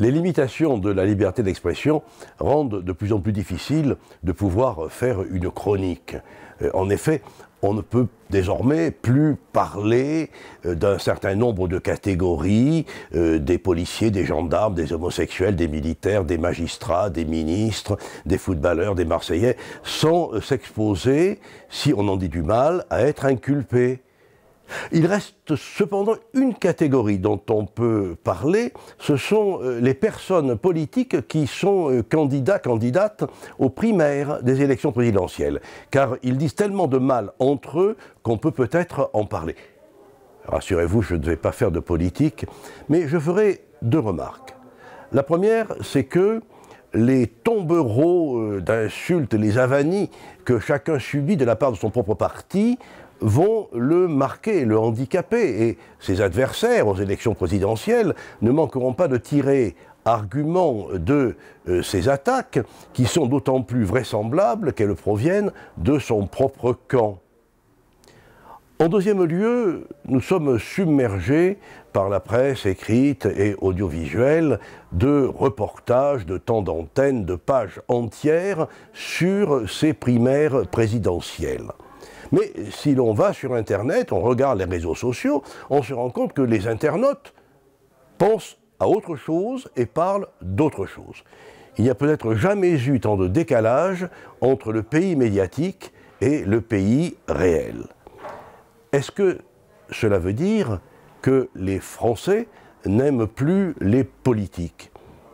Les limitations de la liberté d'expression rendent de plus en plus difficile de pouvoir faire une chronique. Euh, en effet, on ne peut désormais plus parler euh, d'un certain nombre de catégories, euh, des policiers, des gendarmes, des homosexuels, des militaires, des magistrats, des ministres, des footballeurs, des Marseillais, sans s'exposer, si on en dit du mal, à être inculpés. Il reste cependant une catégorie dont on peut parler, ce sont euh, les personnes politiques qui sont euh, candidats, candidates aux primaires des élections présidentielles, car ils disent tellement de mal entre eux qu'on peut peut-être en parler. Rassurez-vous, je ne vais pas faire de politique, mais je ferai deux remarques. La première, c'est que les tombereaux euh, d'insultes, les avanies que chacun subit de la part de son propre parti vont le marquer, le handicaper. Et ses adversaires aux élections présidentielles ne manqueront pas de tirer argument de euh, ces attaques qui sont d'autant plus vraisemblables qu'elles proviennent de son propre camp. En deuxième lieu, nous sommes submergés par la presse écrite et audiovisuelle de reportages de temps d'antenne, de pages entières sur ces primaires présidentielles. Mais si l'on va sur Internet, on regarde les réseaux sociaux, on se rend compte que les internautes pensent à autre chose et parlent d'autre chose. Il n'y a peut-être jamais eu tant de décalage entre le pays médiatique et le pays réel. Est-ce que cela veut dire que les Français n'aiment plus les politiques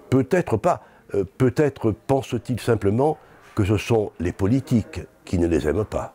Peut-être pas. Euh, peut-être pensent-ils simplement que ce sont les politiques qui ne les aiment pas.